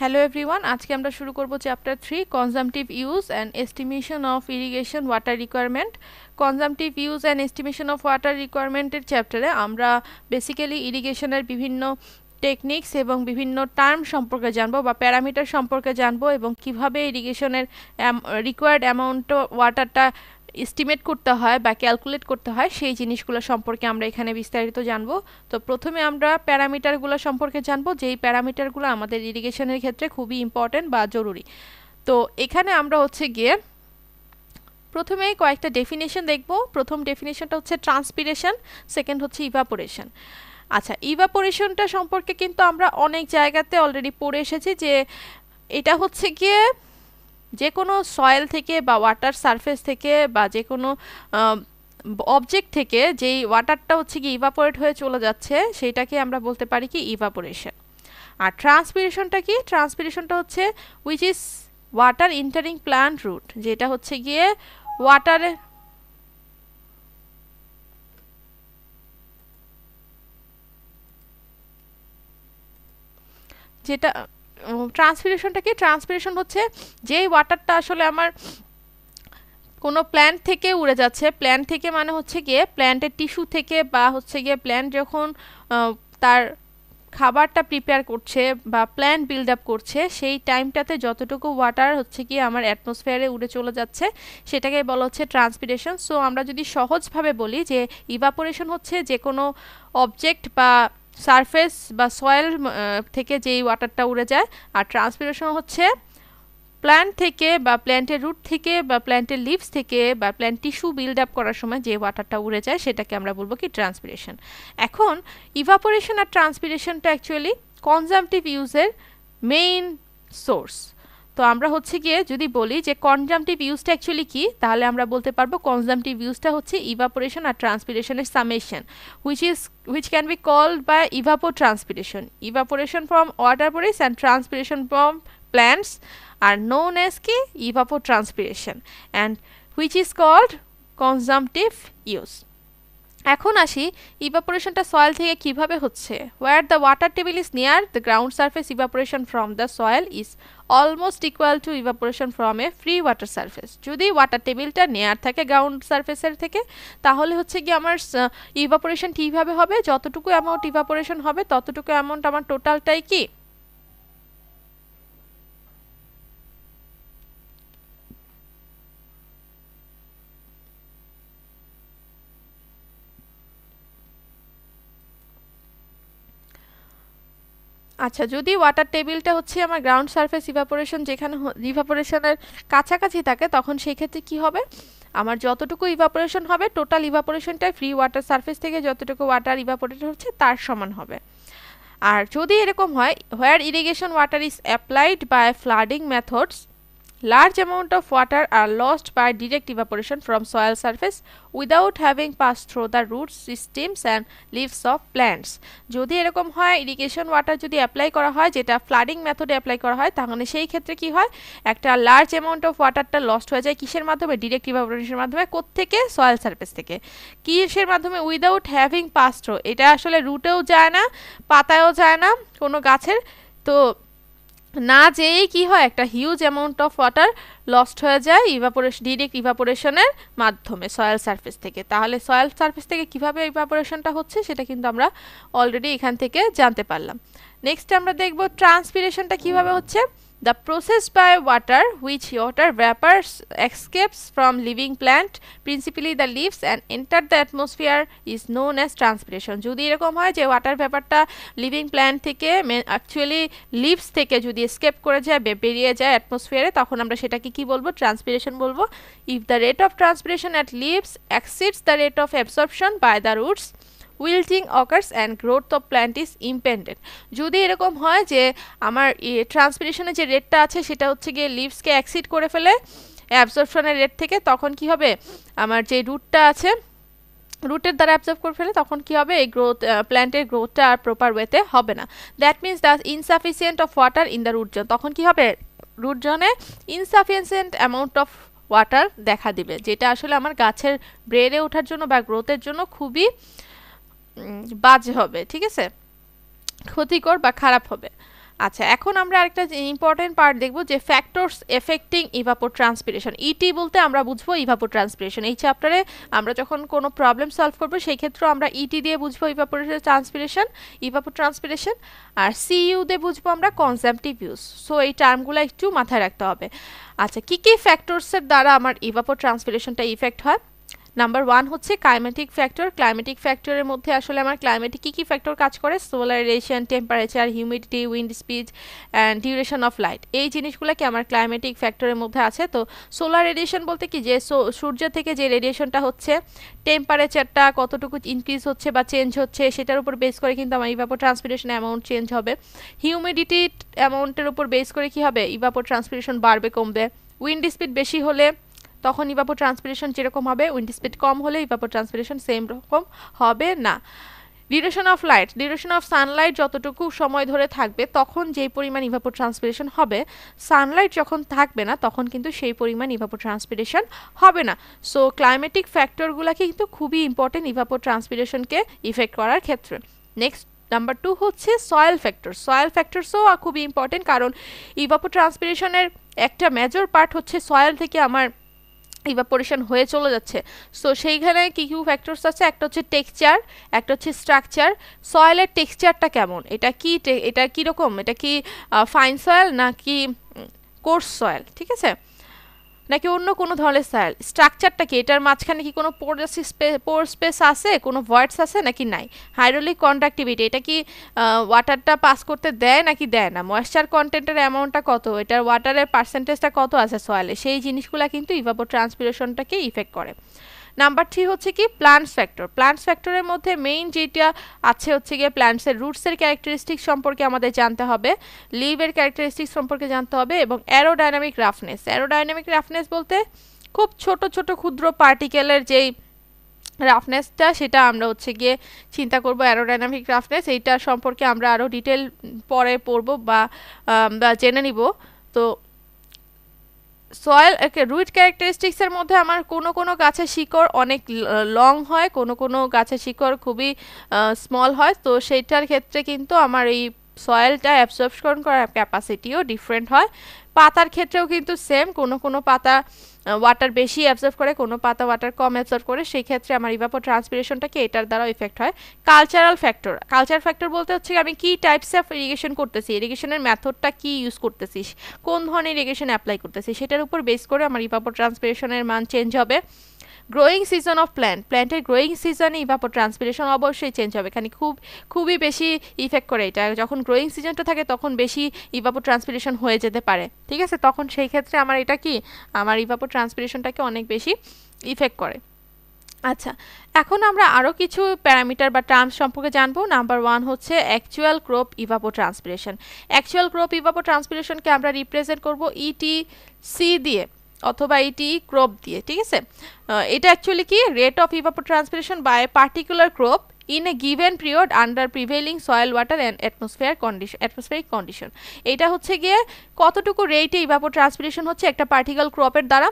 Hello everyone আজকে আমরা শুরু করব chapter three consumptive use and estimation of irrigation water requirement consumptive use and estimation of water রিকোয়ারমেন্টের চ্যাপ্টারে আমরা বেসিক্যালি ইরিগেশনের বিভিন্ন টেকনিক্স এবং বিভিন্ন টার্ম সম্পর্কে জানবো বা প্যারামিটার সম্পর্কে জানবো এবং কিভাবে ইরিগেশনের রিকোয়ার্ড অ্যামাউন্ট ওয়াটারটা এস্টিমেট করতে হয় বা ক্যালকুলেট করতে হয় সেই জিনিসগুলো সম্পর্কে আমরা এখানে বিস্তারিত জানব তো প্রথমে আমরা প্যারামিটারগুলো সম্পর্কে জানব যেই প্যারামিটারগুলো আমাদের ইরিগেশনের ক্ষেত্রে খুবই ইম্পর্ট্যান্ট বা জরুরি তো এখানে আমরা হচ্ছে গিয়ে প্রথমে কয়েকটা ডেফিনেশন দেখব প্রথম ডেফিনেশনটা হচ্ছে ট্রান্সপিরেশন সেকেন্ড হচ্ছে ইভাপোরেশন আচ্ছা ইভাপোরেশনটা সম্পর্কে কিন্তু আমরা অনেক জায়গাতে অলরেডি পড়ে এসেছি যে এটা হচ্ছে গিয়ে যে কোনো সয়েল থেকে বা ওয়াটার সারফেস থেকে বা যে কোনো অবজেক্ট থেকে যেই ওয়াটারটা হচ্ছে কি ইভাপোরেট হয়ে চলে যাচ্ছে সেইটাকে আমরা বলতে পারি কি ইভাপোরেশন আর ট্রান্সপিরেশনটা কি ট্রান্সপিরেশনটা হচ্ছে which is water entering plant root যেটা হচ্ছে গিয়ে ওয়াটারে যেটা ট্রান্সপিরেশনটা কি ট্রান্সপিরেশন হচ্ছে যেই ওয়াটারটা আসলে আমার কোনো প্ল্যান্ট থেকে উড়ে যাচ্ছে প্ল্যান্ট থেকে মানে হচ্ছে গিয়ে প্ল্যান্টের টিস্যু থেকে বা হচ্ছে গিয়ে প্ল্যান্ট যখন তার খাবারটা প্রিপেয়ার করছে বা প্ল্যান বিল্ড আপ করছে সেই টাইমটাতে যতটুকু ওয়াটার হচ্ছে কি আমার অ্যাটমসফিয়ারে উড়ে চলে যাচ্ছে সেটাকে বলা হচ্ছে ট্রান্সপিরেশন সো আমরা যদি সহজভাবে বলি যে ইভাপোরেশন হচ্ছে যে কোনো অবজেক্ট বা সারফেস বা সয়েল থেকে যেই ওয়াটারটা উড়ে যায় আর ট্রান্সপিরেশন হচ্ছে প্ল্যান্ট থেকে বা প্ল্যান্টের রুট থেকে বা প্ল্যান্টের লিভস থেকে বা প্ল্যান্ট টিস্যু বিল্ড আপ করার সময় যে ওয়াটারটা উড়ে যায় সেটাকে আমরা বলবো কি ট্রান্সপিরেশন এখন ইভাপোরেশন আর ট্রান্সপিরেশনটা অ্যাকচুয়ালি কনজামটিভ ইউজের মেইন সোর্স তো আমরা হচ্ছে গিয়ে যদি বলি যে কনজামটিভ ইউজটা অ্যাকচুয়ালি কী তাহলে আমরা বলতে পারবো কনজামটিভ ইউজটা হচ্ছে ইভাপোরেশন আর ট্রান্সপিরেশনের summation which is which can be called by evapotranspiration evaporation from water bodies and transpiration from plants are known as কি evapotranspiration and which is called consumptive use এখন আসি ইভাপোরেশনটা soil থেকে কিভাবে হচ্ছে where the water table is near the ground surface evaporation from the soil is almost equal to evaporation from a free water surface যদি water টেবিলটা নেয়ার থাকে গ্রাউন্ড সার্ফেসের থেকে তাহলে হচ্ছে কি আমার ইভাপোরেশন কীভাবে হবে যতটুকু অ্যামাউন্ট ইভাপোরেশন হবে ততটুকু অ্যামাউন্ট আমার টোটালটাই কি আচ্ছা যদি ওয়াটার টেবিলটা হচ্ছে আমার গ্রাউন্ড সার্ফেস ইভাপোরেশন যেখানে ইভাপোরেশনের কাছাকাছি থাকে তখন সেই ক্ষেত্রে কী হবে আমার যতটুকু ইভাপোরেশন হবে টোটাল ইভাপোরেশনটাই ফ্রি ওয়াটার সার্ফেস থেকে যতটুকু ওয়াটার ইভাপোরেট হচ্ছে তার সমান হবে আর যদি এরকম হয় where irrigation water is applied by flooding methods Large amount of water are lost by direct evaporation from soil surface without having passed through the root systems and leaves of plants. যদি এরকম হয় irrigation water যদি apply করা হয় যেটা flooding মেথডে apply করা হয় তাহলে সেই ক্ষেত্রে কি হয় একটা লার্জ অ্যামাউন্ট অফ ওয়াটারটা লস্ট হয়ে যায় কিসের মাধ্যমে ডিরেক্ট ইভাপোরেশনের মাধ্যমে কোত্থেকে সয়েল সার্ফেস থেকে কিসের মাধ্যমে উইদাউট হ্যাভিং পাস্ট্রো এটা আসলে রুটেও যায় না পাতায়ও যায় না কোনো গাছের তো না যেয়েই কি হয় একটা huge amount of water lost হয়ে যায় ইভাপোরেশন ডিরেক্ট ইভাপোরেশনের মাধ্যমে সয়েল সার্ফেস থেকে তাহলে সয়েল সার্ফেস থেকে কিভাবে ইভাপোরেশনটা হচ্ছে সেটা কিন্তু আমরা অলরেডি এখান থেকে জানতে পারলাম নেক্সট আমরা দেখব ট্রান্সপিরেশনটা কিভাবে হচ্ছে the process by water which water vapor escapes from living plant principally the leaves and enter the atmosphere is known as transpiration যদি এরকম হয় যে ওয়াটার ভ্যাপারটা লিভিং প্ল্যান্ট থেকে অ্যাকচুয়ালি লিভস থেকে যদি স্কেপ করে যায় বেরিয়ে যায় অ্যাটমসফিয়ারে তখন আমরা সেটাকে কি বলবো ট্রান্সপিরেশন বলবো if the rate of transpiration at leaves exceeds the rate of absorption by the roots wilting occurs and growth of plant is impeded যদি এরকম হয় যে আমার ট্রান্সপিরেশনের যে রেটটা আছে সেটা হচ্ছে গিয়ে লিভসকে অ্যাক্সিড করে ফেলে অ্যাবজর্পশনের রেট থেকে তখন কি হবে আমার যে রুটটা আছে রুটের দ্বারা অ্যাবজর্ভ করে ফেলে তখন কী হবে এই গ্রোথ প্ল্যান্টের গ্রোথটা আর প্রপার ওয়েতে হবে না that means the insufficient of water in the root zone তখন কী হবে root insufficient amount of water দেখা দিবে যেটা আসলে আমার গাছের ব্রেড়ে ওঠার জন্য বা গ্রোথের জন্য খুবই বাজে হবে ঠিক আছে ক্ষতিকর বা খারাপ হবে আচ্ছা এখন আমরা আরেকটা ইম্পর্টেন্ট পার্ট দেখব যে factors affecting evapotranspiration ET বলতে আমরা বুঝবো ইভাপো ট্রান্সপিরেশন এই চ্যাপ্টারে আমরা যখন কোনো প্রবলেম সলভ করবো সেই ক্ষেত্রেও আমরা ইটি e দিয়ে বুঝবো ইভাপো ট্রান্সপিরেশন ইভাপো ট্রান্সপিরেশন আর সিইউ দিয়ে বুঝবো আমরা কনসেপ্টিভ ইউজ সো এই টার্মগুলো একটু মাথায় রাখতে হবে আচ্ছা কী কী ফ্যাক্টরসের দ্বারা আমার ইভাপো ট্রান্সপিরেশনটা ইফেক্ট হয় নাম্বার ওয়ান হচ্ছে ক্লাইমেটিক ফ্যাক্টর ক্লাইমেটিক ফ্যাক্টরের মধ্যে আসলে আমার ক্লাইমেটিক কী কী ফ্যাক্টর কাজ করে solarization temperature humidity wind speed and duration of light এই কি আমার ক্লাইমেটিক ফ্যাক্টরের মধ্যে আছে তো সোলার রেডিয়েশন বলতে কি যে সূর্য থেকে যে রেডিয়েশনটা হচ্ছে টেম্পারেচারটা কতটুকু ইনক্রিজ হচ্ছে বা চেঞ্জ হচ্ছে সেটার উপর বেস করে কিন্তু আমার ইভাপো ট্রান্সপিরেশন অ্যামাউন্ট চেঞ্জ হবে হিউমিডিটি অ্যামাউন্টের উপর বেস করে কি হবে ইভাপো ট্রান্সপিরেশন বাড়বে কমবে উইন্ড স্পিড বেশি হলে তখন ইভাপো ট্রান্সপিরেশন যেরকম হবে উইন্ড স্পিড কম হলে ইভাপো ট্রান্সপিরেশন সেম রকম হবে না duration of light duration of sunlight যতটুকু সময় ধরে থাকবে তখন যেই পরিমাণ ইভাপো ট্রান্সপিরেশন হবে সানলাইট যখন থাকবে না তখন কিন্তু সেই পরিমাণ ইভাপো ট্রান্সপিরেশন হবে না সো ক্লাইমেটিক ফ্যাক্টরগুলোকে কিন্তু খুবই ইম্পর্টেন্ট ইভাপো ট্রান্সপিরেশনকে ইফেক্ট করার ক্ষেত্রে নেক্সট নাম্বার টু হচ্ছে সয়েল ফ্যাক্টর সয়েল ফ্যাক্টরসও খুবই ইম্পর্টেন্ট কারণ ইভাপো ট্রান্সপিরেশনের একটা মেজর পার্ট হচ্ছে সয়েল থেকে আমার ইভাপোরেশন হয়ে চলে যাচ্ছে সো সেইখানে কী কী ফ্যাক্টরস আছে একটা হচ্ছে টেক্সচার একটা হচ্ছে স্ট্রাকচার সয়েলের টেক্সচারটা কেমন এটা কি এটা কীরকম এটা কি ফাইন সয়েল নাকি কোর্স সয়েল ঠিক আছে নাকি অন্য কোনো ধরনের স্টাইল স্ট্রাকচারটা কি এটার মাঝখানে কি কোনো পোর পোর স্পেস আছে কোনো ভয়েডস আছে নাকি নাই হাইড্রোলিক কন্ডাক্টিভিটি এটা কি ওয়াটারটা পাস করতে দেয় নাকি দেয় না ময়েশ্চার কন্টেন্টের অ্যামাউন্টটা কত এটার ওয়াটারের পার্সেন্টেজটা কত আছে সয়েলে সেই জিনিসগুলো কিন্তু ইভাবো ট্রান্সপিরেশনটাকে ইফেক্ট করে নাম্বার থ্রি হচ্ছে কি প্লান্টস ফ্যাক্টর প্লান্টস ফ্যাক্টরের মধ্যে মেইন যেটা আছে হচ্ছে গিয়ে প্লান্টসের রুটসের ক্যারেক্টারিস্টিক সম্পর্কে আমাদের জানতে হবে লিভের ক্যারেক্টারিস্টিক সম্পর্কে জানতে হবে এবং অ্যারোডাইনামিক রাফনেস অ্যারোডাইনামিক রাফনেস বলতে খুব ছোট ছোট ক্ষুদ্র পার্টিকেলের যেই রাফনেসটা সেটা আমরা হচ্ছে গিয়ে চিন্তা করব অ্যারোডাইনামিক রাফনেস এইটা সম্পর্কে আমরা আরও ডিটেল পরে পড়ব বা জেনে নিব তো সয়েল রুট ক্যারেক্টারিস্টিক্সের মধ্যে আমার কোনো কোনো গাছের শিকড় অনেক লং হয় কোনো কোনো গাছের শিকড় খুবই স্মল হয় তো সেইটার ক্ষেত্রে কিন্তু আমার এই সয়েলটা অ্যাবসর্পশন করার ক্যাপাসিটিও ডিফারেন্ট হয় পাতার ক্ষেত্রেও কিন্তু সেম কোনো কোনো পাতা ওয়াটার বেশি অ্যাবসর্ব করে কোনো পাতা ওয়াটার কম অ্যাবসর্ব করে সেই ক্ষেত্রে আমার ইভাপো ট্রান্সপিরেশনটাকে এটার দ্বারা ইফেক্ট হয় কালচারাল ফ্যাক্টর কালচার ফ্যাক্টর বলতে হচ্ছে আমি কি টাইপস অফ ইরিগেশন করতেছি ইরিগেশনের মেথডটা কি ইউজ করতেছি কোন ধরনের ইরিগেশন অ্যাপ্লাই করতেছি সেটার উপর বেস করে আমার ইভাপো ট্রান্সপিরেশনের মান চেঞ্জ হবে গ্রোয়িং সিজন অফ প্ল্যান্ট প্ল্যান্টের গ্রোয়িং সিজনে ইভাপো ট্রান্সপিরেশন অবশ্যই চেঞ্জ হবে এখানে খুব খুবই বেশি ইফেক্ট করে এটা যখন গ্রোয়িং সিজনটা থাকে তখন বেশি ইভাপো ট্রান্সপিরেশন হয়ে যেতে পারে ঠিক আছে তখন সেই ক্ষেত্রে আমার এটা কি আমার ইভাপো ট্রান্সপিরেশনটাকে অনেক বেশি ইফেক্ট করে আচ্ছা এখন আমরা আরও কিছু প্যারামিটার বা টার্মস সম্পর্কে জানবো নাম্বার ওয়ান হচ্ছে actual crop evapotranspiration actual crop ইভাপো ট্রান্সপিরেশনকে আমরা রিপ্রেজেন্ট করব ইটি সি দিয়ে অথবা এটি ক্রোপ দিয়ে ঠিক আছে এটা অ্যাকচুয়ালি কি rate of evapo evapotranspiration by particular crop in a given period under prevailing soil water and atmosphere condition atmospheric condition এটা হচ্ছে গিয়ে কতটুকু রেটে ইভাপোট্রান্সপিরেশন হচ্ছে একটা পার্টিকল ক্রপের দ্বারা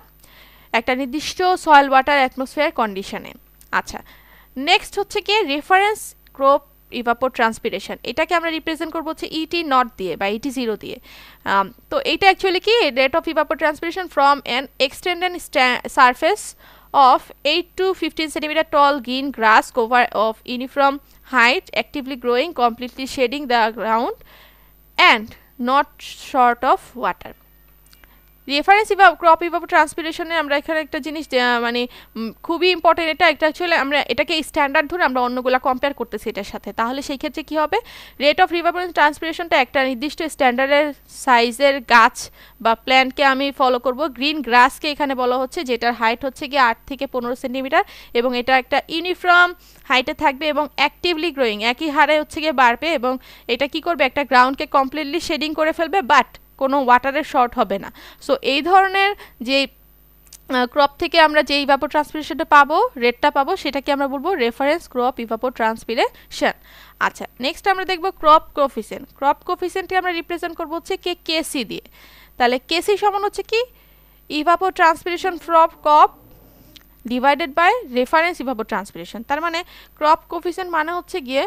একটা নির্দিষ্ট সয়েল ওয়াটার অ্যাটমসফেয়ার কন্ডিশনে আচ্ছা নেক্সট হচ্ছে কি রেফারেন্স ক্রপ ট্রান্সপিরেশন এটাকে আমরা রিপ্রেজেন্ট করবো হচ্ছে ইটি e নট দিয়ে বা ইটি e জিরো দিয়ে তো এইটা অ্যাকচুয়ালি কি rate of transpiration from an extended surface of eight to fifteen centimetre tall green grass cover of uniform height actively growing completely shading the ground and not short of water reference evapo crop ইভাব ট্রান্সপিরেশনে আমরা এখানে একটা জিনিস মানে খুবই important এটা একটা অ্যাকচুয়ালি আমরা এটাকে স্ট্যান্ডার্ড ধরে আমরা অন্যগুলো কম্পেয়ার করতেছি এটার সাথে তাহলে সেই ক্ষেত্রে কী হবে রেট অফ রিভারেন্স ট্রান্সপিরেশনটা একটা নির্দিষ্ট স্ট্যান্ডার্ডের সাইজের গাছ বা প্ল্যান্টকে আমি ফলো করব গ্রিন গ্রাসকে এখানে বলা হচ্ছে যেটার হাইট হচ্ছে গিয়ে আট থেকে পনেরো সেন্টিমিটার এবং এটা একটা ইউনিফর্ম হাইটে থাকবে এবং অ্যাক্টিভলি গ্রোয়িং একই হারে হচ্ছে গিয়ে বাড়বে এবং এটা কি করবে একটা গ্রাউন্ডকে কমপ্লিটলি শেডিং করে ফেলবে বাট কোনো ওয়াটারের শর্ট হবে না সো এই ধরনের যে ক্রপ থেকে আমরা যে ইভাপো ট্রান্সপিরেশনটা পাবো রেটটা পাবো সেটাকে আমরা বলবো রেফারেন্স ক্রপ ইভাপো ট্রান্সপিরেশন আচ্ছা নেক্সট আমরা দেখবো ক্রপ কোফিসেন্ট ক্রপ কোফিসেন্টকে আমরা রিপ্রেজেন্ট করবো হচ্ছে কে কেসি দিয়ে তাহলে কেসি সমান হচ্ছে কি evapotranspiration from crop divided by reference evapotranspiration তার মানে ক্রপ কোফিসেন্ট মানে হচ্ছে গিয়ে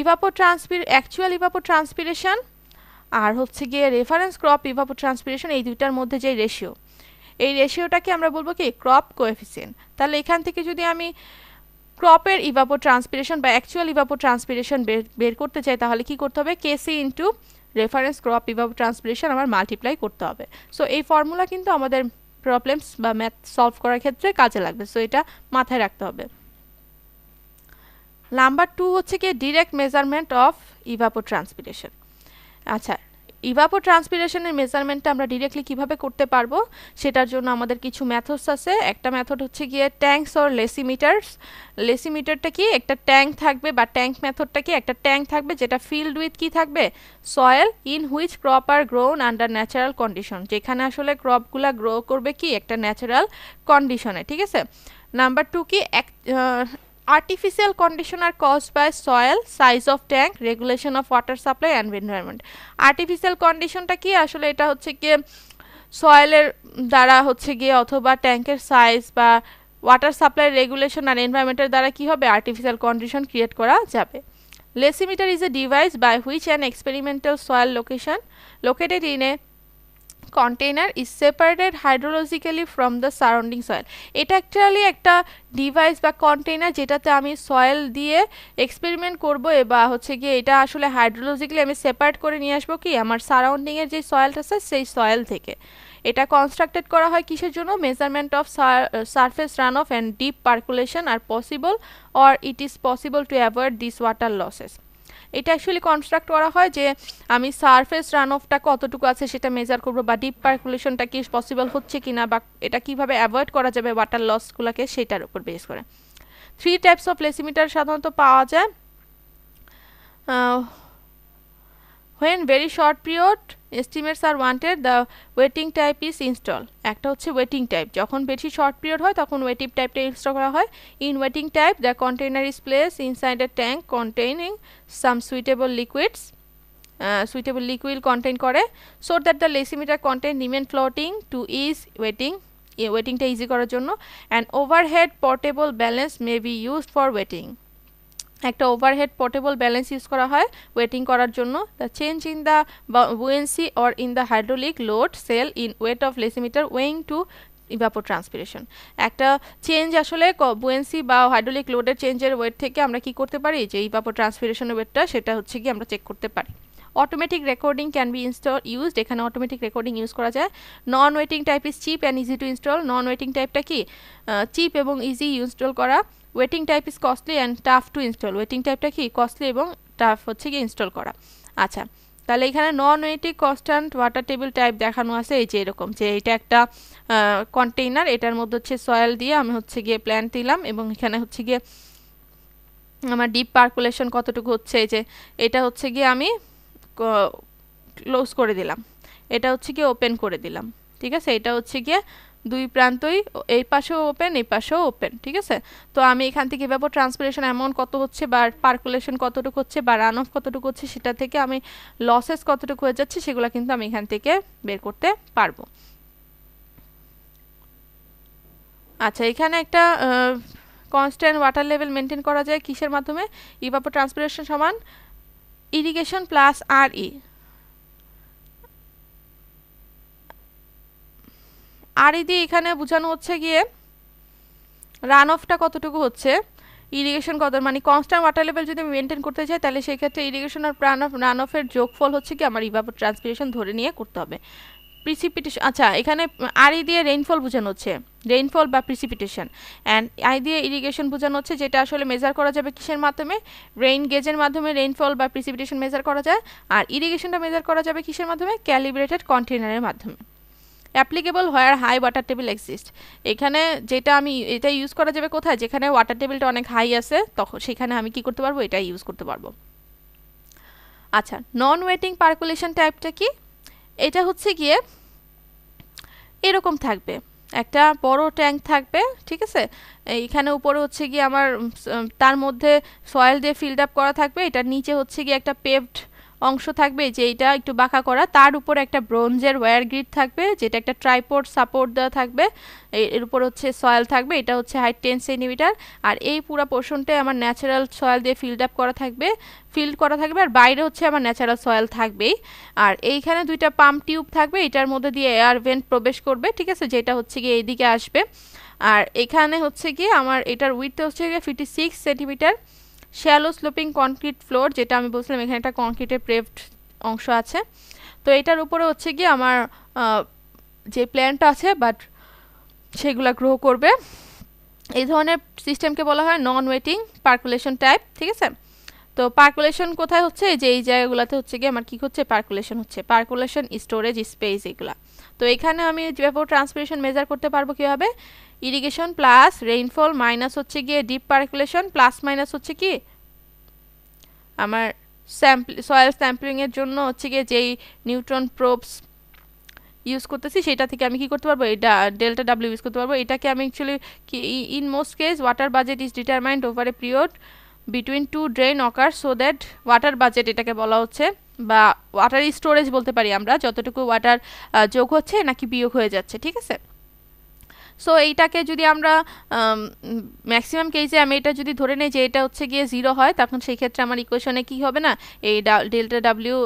ইভাপো ট্রান্সপির অ্যাকচুয়াল ইভাপো ট্রান্সপিরেশন আর হচ্ছে গিয়ে রেফারেন্স ক্রপ ইভাপো ট্রান্সপিরেশন এই দুইটার মধ্যে যে রেশিও এই রেশিওটাকে আমরা বলবো কি ক্রপ কোয়েফিসিয়েন্ট তাহলে এখান থেকে যদি আমি ক্রপের ইভাপো ট্রান্সপিরেশন বা অ্যাকচুয়াল ইভাপো ট্রান্সপিরেশন বের করতে চাই তাহলে কি করতে হবে KC into reference crop evapotranspiration আমার মাল্টিপ্লাই করতে হবে সো এই ফর্মুলা কিন্তু আমাদের প্রবলেমস বা ম্যাথ সলভ করার ক্ষেত্রে কাজে লাগবে সো এটা মাথায় রাখতে হবে নাম্বার টু হচ্ছে কি direct measurement of evapotranspiration আচ্ছা ইভাপো ট্রান্সপিরেশনের মেজারমেন্টটা আমরা ডিরেক্টলি কিভাবে করতে পারবো সেটার জন্য আমাদের কিছু ম্যাথডস আছে একটা ম্যাথড হচ্ছে গিয়ে ট্যাঙ্কস অর লেসিমিটার্স লেসিমিটারটা কি একটা ট্যাঙ্ক থাকবে বা ট্যাঙ্ক ম্যাথডটা কি একটা ট্যাঙ্ক থাকবে যেটা ফিল্ড উইথ কি থাকবে soil in which crop are grown under natural condition যেখানে আসলে ক্রপগুলা গ্রো করবে কি একটা ন্যাচারাল কন্ডিশনে ঠিক আছে নাম্বার টু কি এক artificial conditioner cause by soil size of tank regulation of water supply and environment artificial কন্ডিশনটা কি আসলে এটা হচ্ছে গিয়ে সয়েলের দ্বারা হচ্ছে গিয়ে অথবা ট্যাঙ্কের সাইজ বা ওয়াটার সাপ্লাই রেগুলেশন আর এনভায়রনমেন্টের দ্বারা কী হবে আর্টিফিশিয়াল কন্ডিশন ক্রিয়েট করা যাবে lysimeter is a device by which an experimental soil location located in a container is separated hydrologically from the surrounding soil এটা অ্যাকচুয়ালি একটা ডিভাইস বা কন্টেনার যেটাতে আমি সয়েল দিয়ে এক্সপেরিমেন্ট করব বা হচ্ছে গিয়ে এটা আসলে হাইড্রোলজিক্যালি আমি সেপারেট করে নিয়ে আসবো কি আমার সারাউন্ডিংয়ের যে সয়েলটা আছে সেই সয়েল থেকে এটা কনস্ট্রাক্টেড করা হয় কিসের জন্য measurement of surface run off and deep percolation are possible or it is possible to avoid this water losses এটা অ্যাকচুয়ালি কনস্ট্রাক্ট করা হয় যে আমি সারফেস রান অফটা কতটুকু আছে সেটা মেজার করবো বা ডিপ পার্কুলেশনটা কি পসিবল হচ্ছে কি না বা এটা কিভাবে অ্যাভয়েড করা যাবে ওয়াটার লসগুলোকে সেটার উপর বেস করে থ্রি টাইপস অফ লেসিমিটার সাধারণত পাওয়া যায় when very short period estimates are wanted the ওয়েটিং টাইপ ইজ ইনস্টল একটা হচ্ছে ওয়েটিং টাইপ যখন বেশি শর্ট পিরিয়ড হয় তখন ওয়েটিং টাইপটা ইনস্টল করা হয় ইন ওয়েটিং type the container is place inside a tank containing some suitable liquids suitable liquid contain করে so that the lysimeter content remain floating to is ওয়েটিং ওয়েটিংটা ইজি করার জন্য and overhead portable balance may be used for ওয়েটিং একটা overhead portable balance use করা হয় ওয়েটিং করার জন্য the change in the buoyancy or in the hydraulic load cell in weight of লেসিমিটার weighing to evapotranspiration একটা চেঞ্জ আসলে buoyancy বা হাইড্রোলিক লোডের চেঞ্জের ওয়েট থেকে আমরা কি করতে পারি যে ইভাপো ট্রান্সপিরেশনের ওয়েটটা সেটা হচ্ছে কি আমরা চেক করতে পারি automatic recording can be install used এখানে অটোমেটিক রেকর্ডিং ইউজ করা যায় non weighting type is cheap and easy to install non weighting টাইপটা কি চিপ এবং ইজি ইনস্টল করা weighting type is costly and tough to install weighting টাইপটা কি costly এবং টাফ হচ্ছে কি ইনস্টল করা আচ্ছা তাহলে এখানে নন ওয়েটিং কনস্ট্যান্ট ওয়াটার টেবিল টাইপ দেখানো আছে এই যে এরকম যে এটা একটা কন্টেইনার এটার মধ্যে হচ্ছে সয়েল দিয়ে আমি হচ্ছে গিয়ে প্ল্যান্ট দিলাম এবং এখানে হচ্ছে গিয়ে আমার ডিপ পার্কুলেশন কতটুকু হচ্ছে এই যে এটা হচ্ছে গিয়ে আমি ক্লোজ করে দিলাম এটা হচ্ছে গিয়ে ওপেন করে দিলাম ঠিক আছে এটা হচ্ছে গিয়ে দুই প্রান্তই এই পাশেও ওপেন এই পাশেও ওপেন ঠিক আছে তো আমি এখান থেকে এভাবে ট্রান্সপিরেশন অ্যামাউন্ট কত হচ্ছে বা পার্কুলেশন কতটুকু হচ্ছে বা রান অফ কতটুকু হচ্ছে সেটা থেকে আমি লসেস কতটুকু হয়ে যাচ্ছে সেগুলো কিন্তু আমি এখান থেকে বের করতে পারবো আচ্ছা এখানে একটা কনস্ট্যান্ট ওয়াটার লেভেল মেনটেন করা যায় কিসের মাধ্যমে ইভাপো e ট্রান্সপিরেশন সমান irrigation plus R E R দিয়ে এখানে বোঝানো হচ্ছে গিয়ে রান অফটা কতটুকু হচ্ছে ইরিগেশন কত মানে কনস্ট্যান্ট ওয়াটার লেভেল যদি আমি মেনটেন করতে চাই তাহলে সেই ক্ষেত্রে ইরিগেশন আর প্রাণ অফ রান অফের যোগফল হচ্ছে কি আমার ইভাপো ট্রান্সপিরেশন ধরে নিয়ে করতে হবে প্রিসিপিটেশন আচ্ছা এখানে আর ই দিয়ে রেইনফল বোঝানো হচ্ছে রেইনফল বা প্রিসিপিটেশন অ্যান্ড আই দিয়ে ইরিগেশন বোঝানো হচ্ছে যেটা আসলে মেজার করা যাবে কিসের মাধ্যমে রেইন গেজের মাধ্যমে রেইনফল বা প্রিসিপিটেশন মেজার করা যায় আর ইরিগেশনটা মেজার করা যাবে কিসের মাধ্যমে ক্যালিব্রেটেড কন্টেনারের মাধ্যমে applicable where high water table exist এখানে যেটা আমি এটা ইউজ করা যাবে কোথায় যেখানে ওয়াটার টেবিলটা অনেক হাই আছে তখন সেখানে আমি কি করতে পারবো এটা ইউজ করতে পারবো আচ্ছা নন ওয়েটিং পার্কুলেশন টাইপটা কি এটা হচ্ছে গিয়ে এরকম থাকবে একটা বড় ট্যাঙ্ক থাকবে ঠিক আছে এখানে উপরে হচ্ছে গিয়ে আমার তার মধ্যে সয়েল দিয়ে ফিল্ড আপ করা থাকবে এটার নিচে হচ্ছে গিয়ে একটা পেভড অংশ থাকবে যে এইটা একটু বাঁকা করা তার উপর একটা ব্রোঞ্জের ওয়্যার গ্রিড থাকবে যেটা একটা ট্রাইপোর্ট সাপোর্ট দেওয়া থাকবে এর উপর হচ্ছে সয়েল থাকবে এটা হচ্ছে হাইট টেন সেন্টিমিটার আর এই পুরো পোর্শনটাই আমার ন্যাচারাল সয়েল দিয়ে ফিল্ড আপ করা থাকবে ফিল্ড করা থাকবে আর বাইরে হচ্ছে আমার ন্যাচারাল সয়েল থাকবেই আর এইখানে দুইটা পাম্প টিউব থাকবে এটার মধ্যে দিয়ে এয়ার ভেন্ট প্রবেশ করবে ঠিক আছে যেটা হচ্ছে গিয়ে এইদিকে আসবে আর এখানে হচ্ছে গিয়ে আমার এটার উইথ হচ্ছে গিয়ে fifty six centimetre shallow sloping concrete floor যেটা আমি বলছিলাম এখানে একটা কনক্রিটের প্রেভড অংশ আছে তো এটার উপরে হচ্ছে গিয়ে আমার যে প্ল্যানটা আছে বাট সেগুলো গ্রো করবে এই ধরনের সিস্টেমকে বলা হয় নন ওয়েটিং পার্কুলেশন টাইপ ঠিক আছে তো পার্কুলেশন কোথায় হচ্ছে যে এই জায়গাগুলোতে হচ্ছে গিয়ে আমার কী হচ্ছে পার্কুলেশন হচ্ছে পার্কুলেশন স্টোরেজ স্পেস এগুলো তো এখানে আমি ব্যাপার ট্রান্সপিরেশন মেজার করতে পারবো কীভাবে ইরিগেশন প্লাস রেইনফল মাইনাস হচ্ছে গিয়ে ডিপ পার্কুলেশন প্লাস মাইনাস হচ্ছে কি আমার স্যাম্পল সয়েল স্যাম্পলিংয়ের জন্য হচ্ছে গিয়ে যেই নিউট্রন প্রোপস ইউজ করতেছি সেটা থেকে আমি কি করতে পারবো এই ডেল্টা ডাব্লিউ ইউজ করতে পারবো এটাকে আমি অ্যাকচুয়ালি কি in most case water budget is determined over a period between two drain occur so that water budget এটাকে বলা হচ্ছে বা ওয়াটার স্টোরেজ বলতে পারি আমরা যতটুকু ওয়াটার যোগ হচ্ছে নাকি বিয়োগ হয়ে যাচ্ছে ঠিক আছে সো এইটাকে যদি আমরা ম্যাক্সিমাম কেজে আমি এটা যদি ধরে নিই যে এটা হচ্ছে গিয়ে জিরো হয় তখন সেই ক্ষেত্রে আমার ইকুয়েশনে কি হবে না এই ডেল্টা ডাব্লিউ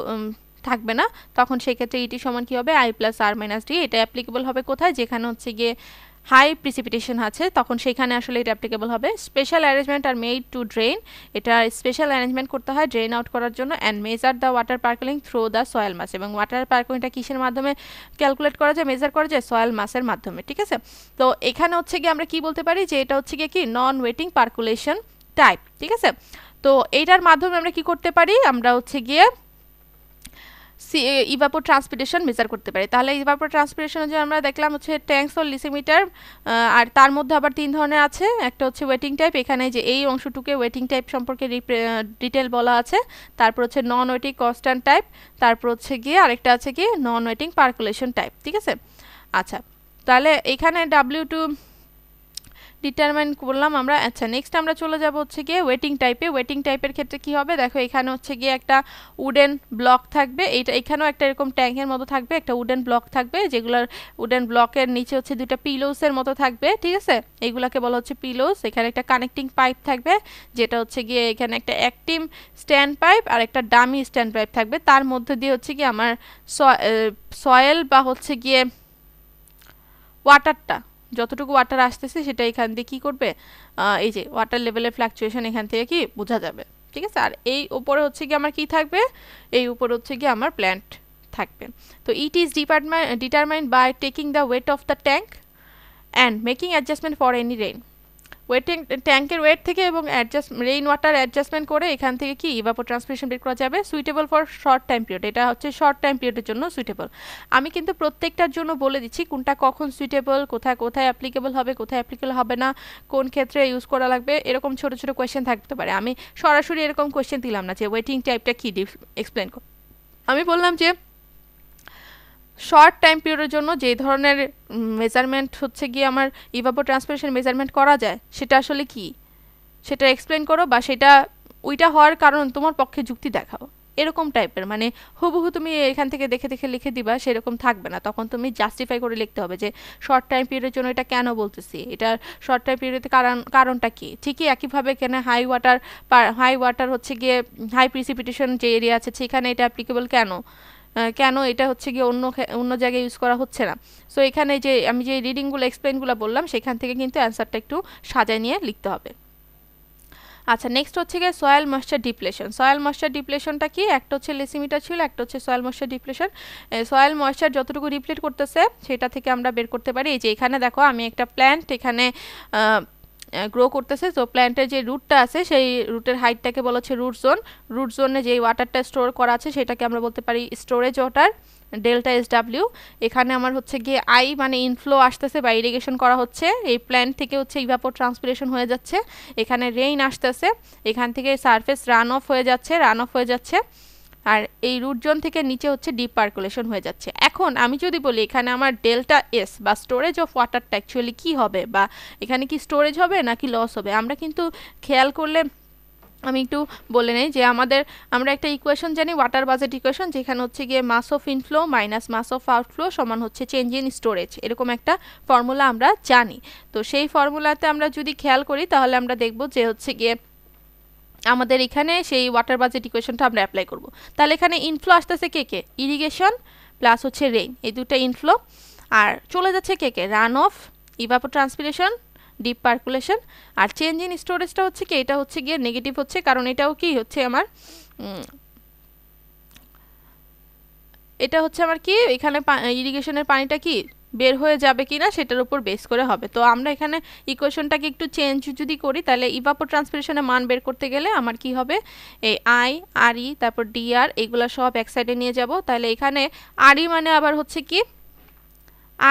থাকবে না তখন সেক্ষেত্রে ইটি e সমান কী হবে I plus R minus D এটা অ্যাপ্লিকেবল হবে কোথায় যেখানে হচ্ছে গিয়ে হাই প্রিসিপিটেশন আছে তখন সেখানে আসলে এটা অ্যাপ্লিকেবল হবে special arrangement are made to drain এটা স্পেশাল অ্যারেঞ্জমেন্ট করতে হয় ড্রেন আউট করার জন্য and measure the water percolating through the soil mass এবং ওয়াটার পার্কলিংটা কিসের মাধ্যমে ক্যালকুলেট করা যায় মেজার করা যায় সয়েল মাসের মাধ্যমে ঠিক আছে তো এখানে হচ্ছে গিয়ে আমরা কি বলতে পারি যে এটা হচ্ছে গিয়ে কি নন ওয়েটিং পার্কুলেশন টাইপ ঠিক আছে তো এইটার মাধ্যমে আমরা কি করতে পারি আমরা হচ্ছে গিয়ে ইভাপো ট্রান্সপিটেশন মেজার করতে পারি তাহলে ইভাপো ট্রান্সপিটেশন যে আমরা দেখলাম হচ্ছে ট্যাঙ্কস ও লিসিমিটার আর তার মধ্যে আবার তিন ধরনের আছে একটা হচ্ছে ওয়েটিং টাইপ এখানে যে এই অংশটুকে ওয়েটিং টাইপ সম্পর্কে ডিটেল বলা আছে তারপর হচ্ছে নন ওয়েটিং কনস্ট্যান্ট টাইপ তারপর হচ্ছে গিয়ে আরেকটা আছে কি নন ওয়েটিং পার্কুলেশন টাইপ ঠিক আছে আচ্ছা তাহলে এখানে ডাব্লিউ টু ডিটারমাইন করলাম আমরা আচ্ছা নেক্সট আমরা চলে যাব হচ্ছে গিয়ে ওয়েটিং টাইপে ওয়েটিং টাইপের ক্ষেত্রে কি হবে দেখো এখানে হচ্ছে গিয়ে একটা উডেন ব্লক থাকবে এইটা এখানেও একটা এরকম ট্যাঙ্কের মতো থাকবে একটা উডেন ব্লক থাকবে যেগুলোর উডেন ব্লকের নিচে হচ্ছে দুটা পিলোসের মতো থাকবে ঠিক আছে এইগুলোকে বলা হচ্ছে পিলোস এখানে একটা কানেক্টিং পাইপ থাকবে যেটা হচ্ছে গিয়ে এখানে একটা অ্যাক্টিভ স্ট্যান্ড পাইপ আর একটা ডামি স্ট্যান্ড পাইপ থাকবে তার মধ্যে দিয়ে হচ্ছে গিয়ে আমার সয়েল বা হচ্ছে গিয়ে ওয়াটারটা যতটুকু ওয়াটার আসতেছে সেটা এখান দিয়ে কী করবে এই যে ওয়াটার লেভেলের ফ্ল্যাকচুয়েশন এখান থেকে কি বোঝা যাবে ঠিক আছে আর এই উপরে হচ্ছে গিয়ে আমার কি থাকবে এই উপরে হচ্ছে গিয়ে আমার প্ল্যান্ট থাকবে তো it is department determined by taking the weight of the tank and making adjustment for any rain weighting ট্যাঙ্কের ওয়েট থেকে এবং অ্যাডজাস্ট রেইন ওয়াটার অ্যাডজাস্টমেন্ট করে এখান থেকে কি ইভাপো ট্রান্সমিশন বের করা যাবে suitable for short time period এটা হচ্ছে শর্ট টাইম পিরিয়ডের জন্য সুইটেবল আমি কিন্তু প্রত্যেকটার জন্য বলে দিচ্ছি কোনটা কখন সুইটেবল কোথায় কোথায় অ্যাপ্লিকেবল হবে কোথায় অ্যাপ্লিকেবল হবে না কোন ক্ষেত্রে ইউজ করা লাগবে এরকম ছোটো ছোটো কোয়েশ্চেন থাকতে পারে আমি সরাসরি এরকম কোয়েশ্চেন দিলাম না যে ওয়েটিং টাইপটা কী ডিফ এক্সপ্লেন কর আমি বললাম যে শর্ট টাইম পিরিয়ডের জন্য যে ধরনের মেজারমেন্ট হচ্ছে গিয়ে আমার ইভাবো ট্রান্সপারেশন মেজারমেন্ট করা যায় সেটা আসলে কি সেটা এক্সপ্লেন করো বা সেটা ওইটা হওয়ার কারণ তোমার পক্ষে যুক্তি দেখাও এরকম টাইপের মানে হুবহু তুমি এখান থেকে দেখে দেখে লিখে দিবা সেরকম থাকবে না তখন তুমি জাস্টিফাই করে লিখতে হবে যে শর্ট টাইম পিরিয়ডের জন্য এটা কেন বলতেছি এটা শর্ট টাইম পিরিয়ডের কারণ কারণটা কী ঠিকই একইভাবে কেন হাই ওয়াটার হাই ওয়াটার হচ্ছে গিয়ে হাই প্রিসিপিটেশন যে এরিয়া আছে সেখানে এটা অ্যাপ্লিকেবল কেন কেন এটা হচ্ছে গিয়ে অন্য অন্য জায়গায় ইউজ করা হচ্ছে না সো এখানে যে আমি যে রিডিংগুলো এক্সপ্লেনগুলো বললাম সেখান থেকে কিন্তু অ্যান্সারটা একটু সাজায় নিয়ে লিখতে হবে আচ্ছা নেক্সট হচ্ছে গিয়ে soil moisture depletion soil moisture ডিপ্লেশনটা কি একটা হচ্ছে লেসিমিটার ছিল একটা হচ্ছে soil moisture depletion soil moisture যতটুকু ডিপ্লেট করতেছে সেটা থেকে আমরা বের করতে পারি এই যে এখানে দেখো আমি একটা প্ল্যান্ট এখানে গ্রো করতেছে তো প্ল্যান্টের যে রুটটা আছে সেই রুটের হাইটটাকে বলা হচ্ছে রুট জোন রুট জোনে যে ওয়াটারটা স্টোর করা আছে সেটাকে আমরা বলতে পারি storage water delta S W এখানে আমার হচ্ছে গিয়ে আই মানে ইনফ্লো আসতেছে বা ইরিগেশন করা হচ্ছে এই প্ল্যান্ট থেকে হচ্ছে ইভাপোর ট্রান্সপিরেশন হয়ে যাচ্ছে এখানে রেইন আসতেছে এখান থেকে সারফেস রান অফ হয়ে যাচ্ছে রান অফ হয়ে যাচ্ছে আর এই রুট জোন থেকে নিচে হচ্ছে ডিপ পার্কুলেশন হয়ে যাচ্ছে এখন আমি যদি বলি এখানে আমার ডেল্টা এস বা স্টোরেজ অফ ওয়াটারটা অ্যাকচুয়ালি কী হবে বা এখানে কি স্টোরেজ হবে নাকি লস হবে আমরা কিন্তু খেয়াল করলে আমি একটু বলে নেই যে আমাদের আমরা একটা ইকুয়েশন জানি ওয়াটার বাজেট ইকুয়েশন যেখানে হচ্ছে গিয়ে mass of inflow minus mass of outflow সমান হচ্ছে চেঞ্জ ইন স্টোরেজ এরকম একটা ফর্মুলা আমরা জানি তো সেই ফর্মুলাতে আমরা যদি খেয়াল করি তাহলে আমরা দেখব যে হচ্ছে গিয়ে আমাদের এখানে সেই ওয়াটার বাজেট ইকুয়েশনটা আমরা অ্যাপ্লাই করব তাহলে এখানে ইনফ্লো আসতেছে কে কে ইরিগেশন প্লাস হচ্ছে রেইন এই দুটো ইনফ্লো আর চলে যাচ্ছে কে কে run off evapotranspiration deep percolation আর চেঞ্জ ইন স্টোরেজটা হচ্ছে কি এটা হচ্ছে গিয়ে নেগেটিভ হচ্ছে কারণ এটাও কি হচ্ছে আমার এটা হচ্ছে আমার কি এখানে ইরিগেশনের পানিটা কি বের হয়ে যাবে কি না সেটার উপর বেস করে হবে তো আমরা এখানে ইকুয়েশনটাকে একটু চেঞ্জ যদি করি তাহলে ইভাপো ট্রান্সপিরেশনের মান বের করতে গেলে আমার কি হবে এই আই আর ই তারপর ডিআর এগুলো সব এক সাইডে নিয়ে যাব তাহলে এখানে আর ই e মানে আবার হচ্ছে কি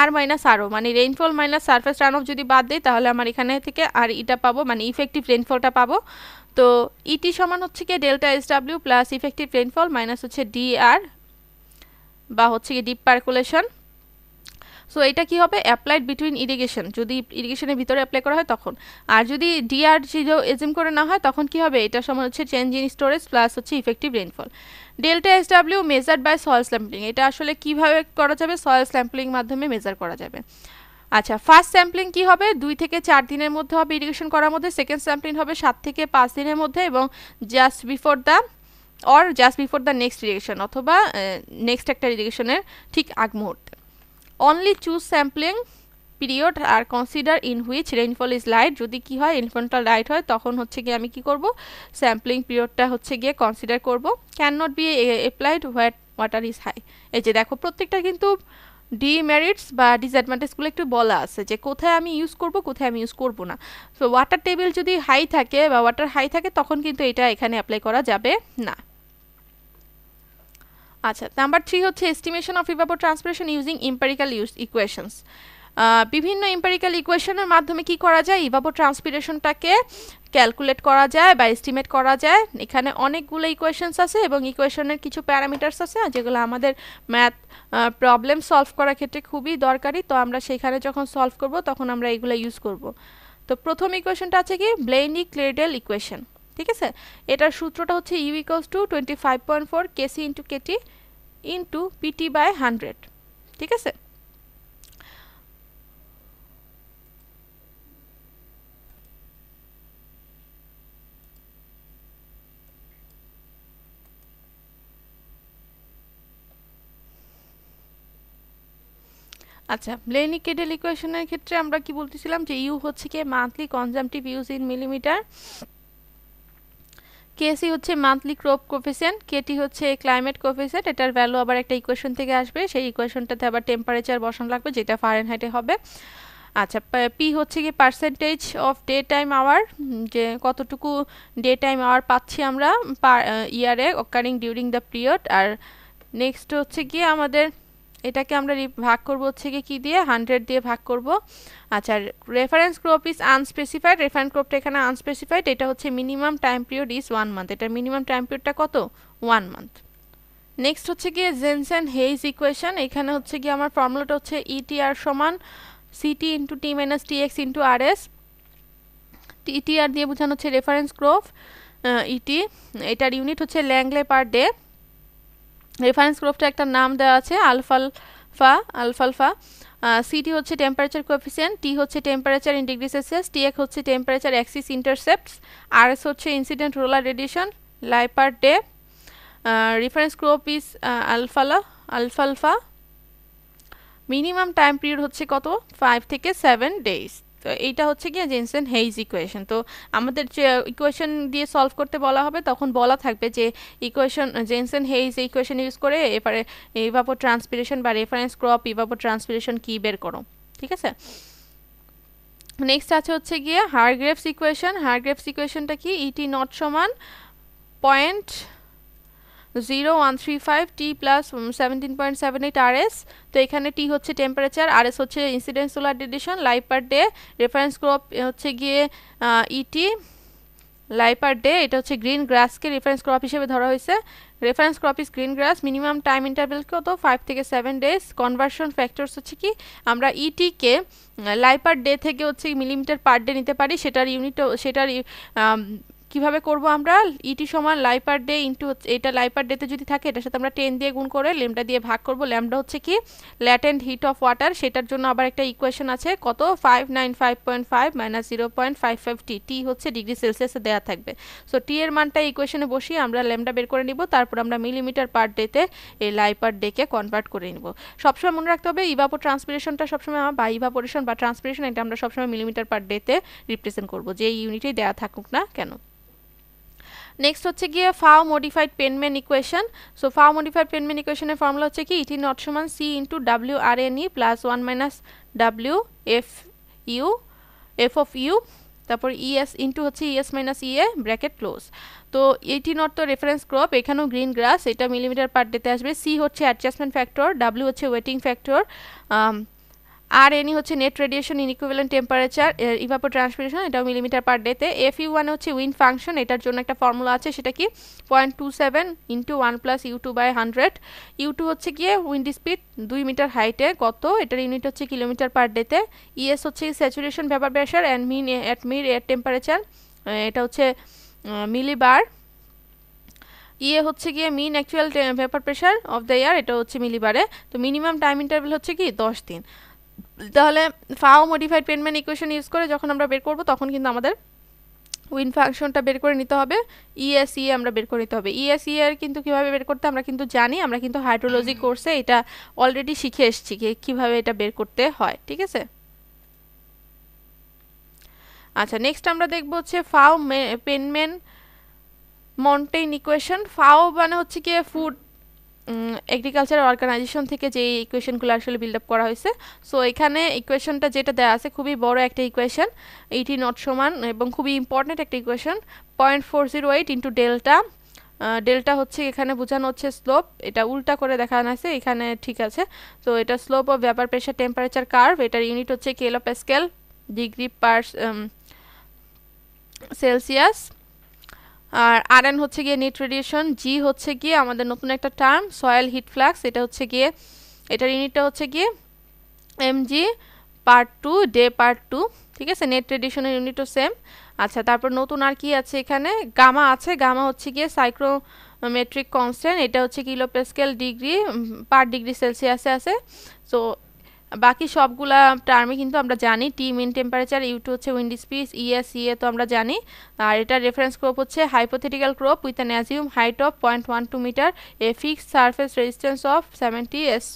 আর মাইনাস আরও মানে rainfall minus surface run off যদি বাদ দেয় তাহলে আমার এখানে থেকে আর ইটা e পাবো মানে ইফেক্টিভ রেইনফলটা পাবো তো ইটি e সমান হচ্ছে কি delta S W plus effective rainfall minus হচ্ছে ডিআর বা হচ্ছে কি ডিপ পার্কুলেশন সো এটা কি হবে অ্যাপ্লাইড বিটুইন ইরিগেশন যদি ইরিগেশনের ভিতরে অ্যাপ্লাই করা হয় তখন আর যদি ডিআর জিরো করে না হয় তখন কি হবে এটা সমান হচ্ছে চেঞ্জ ইন স্টোরেজ প্লাস হচ্ছে effective rainfall delta S W measure by soil sampling এটা আসলে কিভাবে করা যাবে সয়েল স্যাম্পলিং মাধ্যমে মেজার করা যাবে আচ্ছা ফার্স্ট স্যাম্পলিং কি হবে দুই থেকে চার দিনের মধ্যে হবে ইরিগেশন করার মধ্যে সেকেন্ড স্যাম্পলিং হবে সাত থেকে পাঁচ দিনের মধ্যে এবং just before the or just before the next irrigation অথবা নেক্সট একটা ইরিগেশনের ঠিক আগ মুহূর্তে অনলি চুজ স্যাম্পলিং পিরিয়ড আর consider in which rainfall is light যদি কি হয় ইনফন্টাল লাইট হয় তখন হচ্ছে গিয়ে আমি কি করব স্যাম্পলিং পিরিয়ডটা হচ্ছে গিয়ে কনসিডার করব can not be applied what water is high এই যে দেখো প্রত্যেকটা কিন্তু ডিমেরিটস বা ডিসঅ্যাডভান্টেজগুলো একটু বলা আছে যে কোথায় আমি ইউজ করব কোথায় আমি ইউজ করব না সো ওয়াটার টেবিল যদি হাই থাকে বা ওয়াটার হাই থাকে তখন কিন্তু এটা এখানে অ্যাপ্লাই করা যাবে না আচ্ছা নাম্বার থ্রি হচ্ছে estimation of evapotranspiration using empirical use equations বিভিন্ন ইম্পেরিক্যাল ইকুয়েশনের মাধ্যমে কি করা যায় ইভাবো ট্রান্সপিরেশনটাকে ক্যালকুলেট করা যায় বা এস্টিমেট করা যায় এখানে অনেকগুলো ইকুয়েশনস আছে এবং ইকুয়েশনের কিছু প্যারামিটার্স আছে যেগুলো আমাদের ম্যাথ প্রবলেম সলভ করার ক্ষেত্রে খুবই দরকারি তো আমরা সেখানে যখন সলভ করব তখন আমরা এগুলো ইউজ করব তো প্রথম ইকুয়েশনটা আছে কি ব্লেন্ডি ক্লেডেল ইকুয়েশন ঠিক আছে এটার সূত্রটা হচ্ছে U equals to twenty five point four KC into KT into PT by hundred ঠিক আছে আচ্ছা লেনি কেডেল ইকুয়েশনের ক্ষেত্রে আমরা কি বলতেছিলাম যে ইউ হচ্ছে কি monthly consumptive use in millimetre KC হচ্ছে মান্থলি ক্রপ কোফিসেন্ট কেটি হচ্ছে ক্লাইমেট কোফিসেন্ট এটার ভ্যালু আবার একটা ইকুয়েশন থেকে আসবে সেই ইকুয়েশনটাতে আবার টেম্পারেচার বসানো লাগবে যেটা ফারেনহাইটে হবে আচ্ছা পি হচ্ছে কি percentage of day time hour যে কতটুকু ডে টাইম আওয়ার পাচ্ছি আমরা পার ইয়ারে অকারিং ডিউরিং দ্য পিরিয়ড আর নেক্সট হচ্ছে কি আমাদের এটাকে আমরা ভাগ করব হচ্ছে গিয়ে কী দিয়ে হান্ড্রেড দিয়ে ভাগ করব আচ্ছা reference crop is unspecified reference ক্রপটা এখানে আনস্পেসিফাইড এটা হচ্ছে minimum time period is one month এটা মিনিমাম টাইম পিরিয়ডটা কত ওয়ান মান্থ নেক্সট হচ্ছে গিয়ে জেনসেন হেইজ ইকুয়েশন এখানে হচ্ছে গিয়ে আমার ফর্মুলাটা হচ্ছে ইটিআর e সমান CT into T minus T X into R S ETR দিয়ে বোঝানো হচ্ছে রেফারেন্স ক্রোফ ইটি এটার ইউনিট হচ্ছে ল্যাংলে পার ডে রেফারেন্স গ্রুপটা একটা নাম দেওয়া আছে আলফালফা আলফালফা সিটি হচ্ছে টেম্পারেচার কোএফিসিয়েন্ট টি হচ্ছে টেম্পারেচার ইন ডিগ্রি সেলসিয়াস টি এক হচ্ছে টেম্পারেচার অ্যাক্সিস ইন্টারসেপ্টস আর এস হচ্ছে incident roller radiation লাইপার day reference group ইস আলফালা আলফালফা মিনিমাম টাইম পিরিয়ড হচ্ছে কত ফাইভ থেকে সেভেন ডেজ তো এইটা হচ্ছে গিয়ে জেনসেন হেইজ ইকুয়েশন তো আমাদের যে ইকুয়েশন দিয়ে সলভ করতে বলা হবে তখন বলা থাকবে যে equation Jensen Haise equation use করে এবারে ইভাপো ট্রান্সপিরেশন বা রেফারেন্স ক্রপ ইভাপো ট্রান্সপিরেশন কী বের করো ঠিক আছে নেক্সট আছে হচ্ছে গিয়ে হারগ্রেভস ইকুয়েশন হারগ্রেভস ইকুয়েশনটা কি ইটি e নট সমান point zero one three five T plus seventeen point seven eight R S তো এখানে টি হচ্ছে টেম্পারেচার আর এস হচ্ছে ইনসিডেন্ট সোলার রেডিয়েশন লাইভ পার ডে রেফারেন্স ক্রপ হচ্ছে গিয়ে ইটি লাইভ পার ডে এটা হচ্ছে গ্রিন গ্রাসকে রেফারেন্স ক্রপ হিসেবে ধরা হয়েছে reference crop is green grass minimum time interval কত ফাইভ থেকে সেভেন ডেজ কনভার্সন ফ্যাক্টরস হচ্ছে কি আমরা ইটিকে লাইভ পার ডে থেকে হচ্ছে মিলিমিটার পার ডে নিতে পারি সেটার ইউনিট সেটার কিভাবে করব আমরা ইটি e সমান লাই পার ডে ইন্টু এটা লাই পার ডেতে যদি থাকে এটার সাথে আমরা টেন দিয়ে গুণ করে ল্যামডা দিয়ে ভাগ করব ল্যামডা হচ্ছে কি ল্যাটেন্ড হিট অফ ওয়াটার সেটার জন্য আবার একটা ইকুয়েশন আছে কত five nine five point five zero point five five T T হচ্ছে ডিগ্রি সেলসিয়াসে দেওয়া থাকবে সো টি এর মানটা ইকুয়েশনে বসিয়ে আমরা ল্যামডা বের করে নিব তারপর আমরা মিলিমিটার পার ডেতে এই লাই পার ডেকে কনভার্ট করে নিব সবসময় মনে রাখতে হবে ইভাপো ট্রান্সপিরেশনটা সবসময় বা ইভাপোরেশন বা ট্রান্সপিরেশন এটা আমরা সবসময় মিলিমিটার পার ডেতে রিপ্রেজেন্ট করব যে ইউনিটেই দেওয়া থাকুক না কেন নেক্সট হচ্ছে গিয়ে FAO modified Penman equation so FAO modified Penman ইকুয়েশনের ফর্মুলা হচ্ছে কি ইটি নট সমান C into W R N E plus one minus W F U F of U তারপর ইএস e ইন্টু হচ্ছে ES minus EA bracket close তো ET naught তো reference crop এখানেও green grass এটা millimetre per ডেতে আসবে C হচ্ছে adjustment factor W হচ্ছে weighting factor R N e হচ্ছে net radiation in equivalent temperature evapotranspiration এটাও মিলিমিটার পার ডেতে এফ ইউ ওয়ান হচ্ছে উইন ফাংশন এটার জন্য একটা ফর্মুলা আছে সেটা কি point two seven into one plus U two by hundred U two হচ্ছে গিয়ে উইন্ড স্পিড দুই মিটার হাইটে কত এটার ইউনিট হচ্ছে কিলোমিটার পার ডেতে ইএস হচ্ছে saturation vapour pressure and mean at মির এয়ার টেম্পারেচার এটা হচ্ছে মিলিবার ইয়ে e হচ্ছে গিয়ে mean actual vapour pressure of the air এটা হচ্ছে মিলিবারে তো মিনিমাম টাইম ইন্টারভেল হচ্ছে কি দশ দিন তাহলে ফাও মডিফাইড পেনম্যান ইকুয়েশন ইউজ করে যখন আমরা বের করব তখন কিন্তু আমাদের উইন ফাংশনটা বের করে নিতে হবে ইএসইএ e e আমরা বের করে নিতে হবে ইএসইএ e এর কিন্তু কীভাবে বের করতে আমরা কিন্তু জানি আমরা কিন্তু হাইড্রোলজি কোর্সে এটা অলরেডি শিখে এসেছি কীভাবে এটা বের করতে হয় ঠিক আছে আচ্ছা নেক্সট আমরা দেখব হচ্ছে ফাও পেনম্যান মন্টেইন ইকুয়েশন ফাও মানে হচ্ছে কি ফুড এগ্রিকালচার অর্গানাইজেশন থেকে যে ইকুয়েশনগুলো আসলে বিল্ড আপ করা হয়েছে সো এখানে ইকুয়েশনটা যেটা দেওয়া আছে খুবই বড় একটা ইকুয়েশন এইটি নট সমান এবং খুবই ইম্পর্ট্যান্ট একটা equation point four zero eight into delta delta হচ্ছে এখানে বোঝানো হচ্ছে স্লোপ এটা উল্টা করে দেখানো আছে এখানে ঠিক আছে তো এটা slope of vapour pressure temperature curve এটার ইউনিট হচ্ছে কেল of pascal degree per Celsius আর আর এন হচ্ছে গিয়ে নিট রেডিয়েশন জি হচ্ছে গিয়ে আমাদের নতুন একটা টার্ম সয়েল হিট ফ্ল্যাক্স এটা হচ্ছে গিয়ে এটার ইউনিটটা হচ্ছে গিয়ে M G part two day part two ঠিক আছে নেট রেডিশনের ইউনিটও সেম আচ্ছা তারপর নতুন আর কি আছে এখানে গামা আছে গামা হচ্ছে গিয়ে সাইক্রোমেট্রিক কনস্ট্যান্ট এটা হচ্ছে kilo pascal degree per degree সেলসিয়াসে আছে সো বাকি সবগুলা টার্মে কিন্তু আমরা জানি T mean temperature U two হচ্ছে উইন্ড স্পিস ইএস ইএ তো আমরা জানি আর এটা রেফারেন্স ক্রপ হচ্ছে hypothetical crop with an assume height of point one two metre a fixed surface resistance of seventy S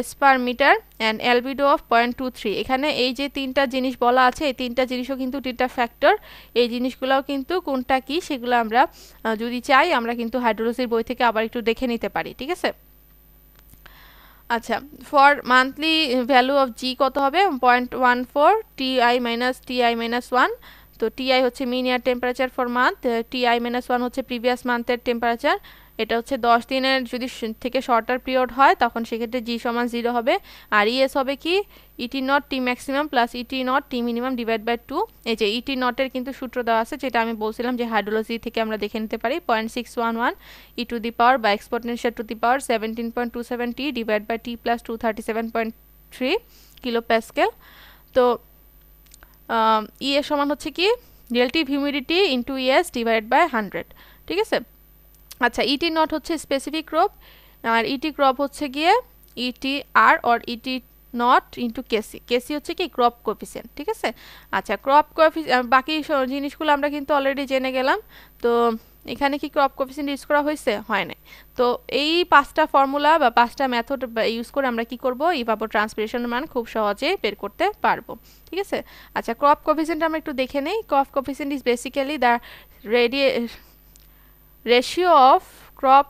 S per metre and albedo of point two three এখানে এই যে তিনটা জিনিস বলা আছে এই তিনটা জিনিসও কিন্তু তিনটা ফ্যাক্টর এই জিনিসগুলোও কিন্তু কোনটা কি সেগুলো আমরা যদি চাই আমরা কিন্তু হাইড্রোলজির বই থেকে আবার একটু দেখে নিতে পারি ঠিক আছে আচ্ছা for monthly value of G কত হবে point one four T I minus T I minus one তো টি আই হচ্ছে mean air temperature for month T I minus one হচ্ছে প্রিভিয়াস মান্থের টেম্পারেচার এটা হচ্ছে দশ দিনের যদি থেকে শর্টার পিরিয়ড হয় তখন সেক্ষেত্রে জি সমান জিরো হবে আর ইএস e হবে কি ET naught T maximum plus ET naught T minimum divide by two এই যে ইটি e নটের কিন্তু সূত্র দেওয়া আছে যেটা আমি বলছিলাম যে হাইড্রোলজি থেকে আমরা দেখে নিতে পারি point six one one E to the power বা exponential to the power seventeen point two seven T divide by T plus two thirty seven point three kilo pascal তো ইএ e সমান হচ্ছে কি relative humidity into ES divide by hundred ঠিক আছে আচ্ছা ET e naught হচ্ছে specific crop আর ET e crop হচ্ছে গিয়ে ET R or ET naught into KC KC হচ্ছে কি ক্রপ কোফিসিয়েন্ট ঠিক আছে আচ্ছা ক্রপ কোফি বাকি জিনিসগুলো আমরা কিন্তু অলরেডি জেনে গেলাম তো এখানে কি ক্রপ কোফিসিয়েন্ট ইউজ করা হয়েছে হয় নাই তো এই পাঁচটা ফর্মুলা বা পাঁচটা মেথড ইউজ করে আমরা কি করব ইভাবো ট্রান্সপিরেশনের মান খুব সহজে বের করতে পারবো ঠিক আছে আচ্ছা ক্রপ কোফিসিয়েন্ট আমরা একটু দেখে নেই crop coefficient is basically the রেডিয়ে ratio of crop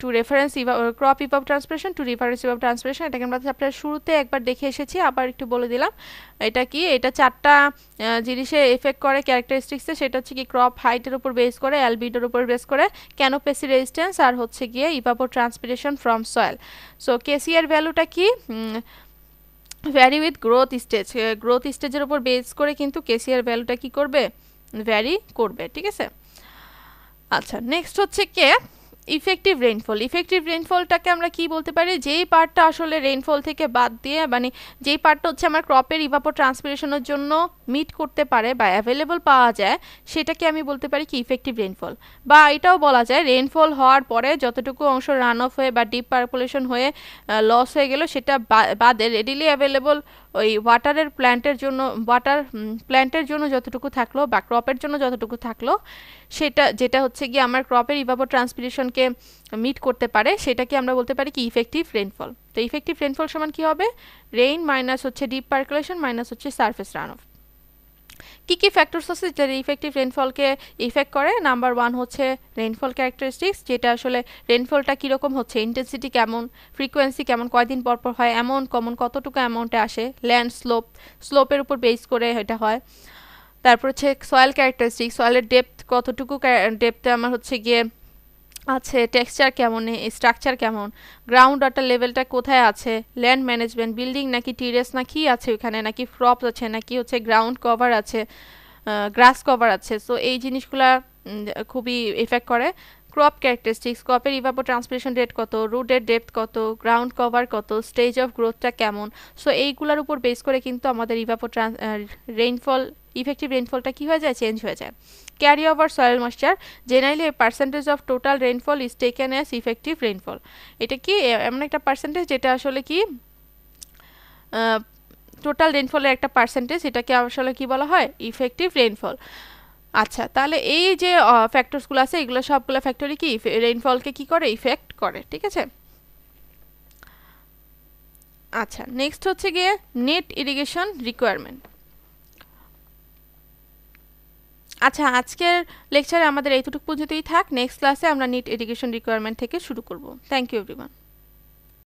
to reference crop evapotranspiration to reference evapotranspiration এটাকে আমরা চ্যাপ্টার শুরুতে একবার দেখে এসেছি আবার একটু বলে দিলাম এটা কি এটা চারটা জিনিসে এফেক্ট করে ক্যারেক্টারিস্টিক্সে সেটা হচ্ছে কি ক্রপ হাইটের উপর বেস করে অ্যালবিডোর উপর বেস করে ক্যানোপেসি রেজিস্ট্যান্স আর হচ্ছে গিয়ে evapotranspiration from soil so কেসিআর ভ্যালুটা কি vary with growth stage growth স্টেজের উপর বেস করে কিন্তু কেসিআর ভ্যালুটা কি করবে ভ্যারি করবে ঠিক আছে আচ্ছা নেক্সট হচ্ছে কে ইফেক্টিভ রেইনফল ইফেক্টিভ রেইনফলটাকে আমরা কি বলতে পারি যেই পার্টটা আসলে রেইনফল থেকে বাদ দিয়ে মানে যেই পার্টটা হচ্ছে আমার ক্রপের ইভাপো ট্রান্সপিরেশনের জন্য মিট করতে পারে বা অ্যাভেলেবল পাওয়া যায় সেটাকে আমি বলতে পারি কি ইফেক্টিভ রেইনফল বা এটাও বলা যায় রেইনফল হওয়ার পরে যতটুকু অংশ রান অফ হয়ে বা ডিপ পারপুলেশন হয়ে লস হয়ে গেল সেটা বাদে রেডিলি অ্যাভেলেবল ওই ওয়াটারের প্ল্যান্টের জন্য ওয়াটার প্ল্যান্টের জন্য যতটুকু থাকলো বা ক্রপের জন্য যতটুকু থাকলো সেটা যেটা হচ্ছে গিয়ে আমার ক্রপের ইভাবো ট্রান্সপিরেশনকে মিট করতে পারে সেটাকে আমরা বলতে পারি কি ইফেক্টিভ রেনফল তো ইফেক্টিভ রেনফল সমান কি হবে রেইন মাইনাস হচ্ছে ডিপ পার্কুলেশন মাইনাস হচ্ছে সারফেস রান অফ কী কী ফ্যাক্টরস আছে যেটা ইফেক্টিভ রেনফলকে ইফেক্ট করে নাম্বার ওয়ান হচ্ছে রেনফল ক্যারেক্টারিস্টিক্স যেটা আসলে রেনফলটা কীরকম হচ্ছে ইন্টেন্সিটি কেমন ফ্রিকোয়েন্সি কেমন কয়দিন পর পর হয় অ্যামাউন্ট কমন কতটুকু অ্যামাউন্টে আসে ল্যান্ড স্লোপ স্লোপের উপর বেস করে এটা হয় তারপর হচ্ছে সয়েল ক্যারেক্টারিস্টিক সয়েলের ডেপথ কতটুকু ডেপথে আমার হচ্ছে গিয়ে আছে টেক্সচার কেমন স্ট্রাকচার কেমন গ্রাউন্ড ওয়াটার লেভেলটা কোথায় আছে ল্যান্ড ম্যানেজমেন্ট বিল্ডিং নাকি টিরেস না কি আছে ওখানে নাকি ফ্রপস আছে নাকি হচ্ছে গ্রাউন্ড কভার আছে গ্রাস কভার আছে সো এই জিনিসগুলা খুবই এফেক্ট করে ক্রপ ক্যারেক্টারিস্টিক্স ক্রপের ইভাপো ট্রান্সপিরেশন রেট কত রুটের ডেপথ কত গ্রাউন্ড কভার কত স্টেজ অফ গ্রোথটা কেমন সো এইগুলোর উপর বেস করে কিন্তু আমাদের ট্রান্স রেইনফল ইফেক্টিভ রেইনফলটা কী হয়ে যায় চেঞ্জ হয়ে যায় carry over soil moisture generally percentage of total rainfall is taken as effective rainfall এটা কি এমন একটা পার্সেন্টেজ যেটা আসলে কি টোটাল রেইনফলের একটা পার্সেন্টেজ এটাকে আসলে কি বলা হয় ইফেক্টিভ রেইনফল আচ্ছা তাহলে এই যে ফ্যাক্টরসগুলো আছে এগুলো সবগুলো ফ্যাক্টরি কি রেইনফলকে কি করে ইফেক্ট করে ঠিক আছে আচ্ছা নেক্সট হচ্ছে গিয়ে নেট ইরিগেশন রিকোয়ারমেন্ট আচ্ছা আজকের লেকচারে আমাদের এইটুকু পর্যন্তই থাক নেক্সট ক্লাসে আমরা নিট এডুকেশন রিকোয়ারমেন্ট থেকে শুরু করব থ্যাংক ইউ এভরিওয়ান